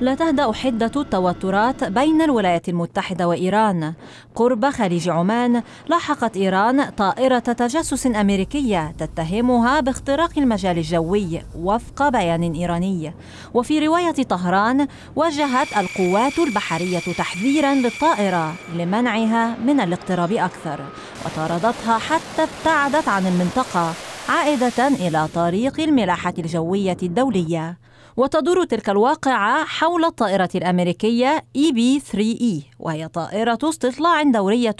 لا تهدأ حدة التوترات بين الولايات المتحدة وإيران قرب خليج عمان لاحقت إيران طائرة تجسس أمريكية تتهمها باختراق المجال الجوي وفق بيان إيراني وفي رواية طهران وجهت القوات البحرية تحذيرا للطائرة لمنعها من الاقتراب أكثر وطاردتها حتى ابتعدت عن المنطقة عائدة إلى طريق الملاحة الجوية الدولية وتدور تلك الواقعة حول الطائرة الأمريكية اي بي 3 اي وهي طائرة استطلاع دورية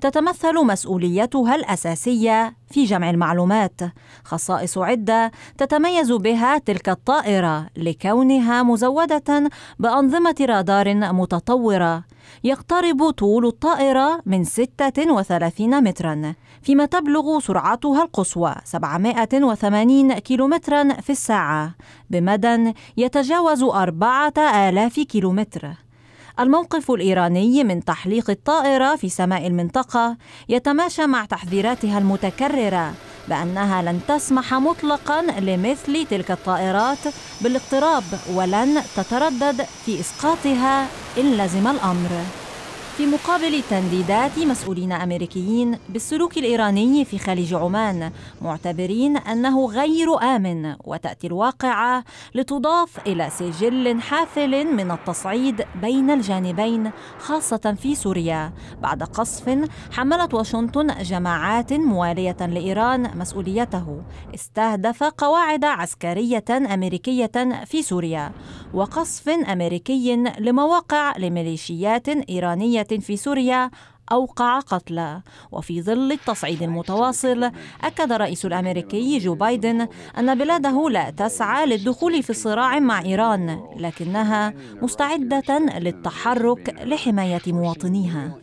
تتمثل مسؤوليتها الأساسية في جمع المعلومات خصائص عدة تتميز بها تلك الطائرة لكونها مزودة بأنظمة رادار متطورة يقترب طول الطائرة من 36 مترا فيما تبلغ سرعتها القصوى 780 كيلومترا في الساعة بمدى يتجاوز 4000 كيلومتر الموقف الإيراني من تحليق الطائرة في سماء المنطقة يتماشى مع تحذيراتها المتكررة بأنها لن تسمح مطلقا لمثل تلك الطائرات بالاقتراب ولن تتردد في إسقاطها إن لزم الأمر في مقابل تنديدات مسؤولين أمريكيين بالسلوك الإيراني في خليج عمان معتبرين أنه غير آمن وتأتي الواقعة لتضاف إلى سجل حافل من التصعيد بين الجانبين خاصة في سوريا بعد قصف حملت واشنطن جماعات موالية لإيران مسؤوليته استهدف قواعد عسكرية أمريكية في سوريا وقصف أمريكي لمواقع لميليشيات إيرانية في سوريا أوقع قتلى وفي ظل التصعيد المتواصل أكد الرئيس الأمريكي جو بايدن أن بلاده لا تسعى للدخول في صراع مع إيران لكنها مستعدة للتحرك لحماية مواطنيها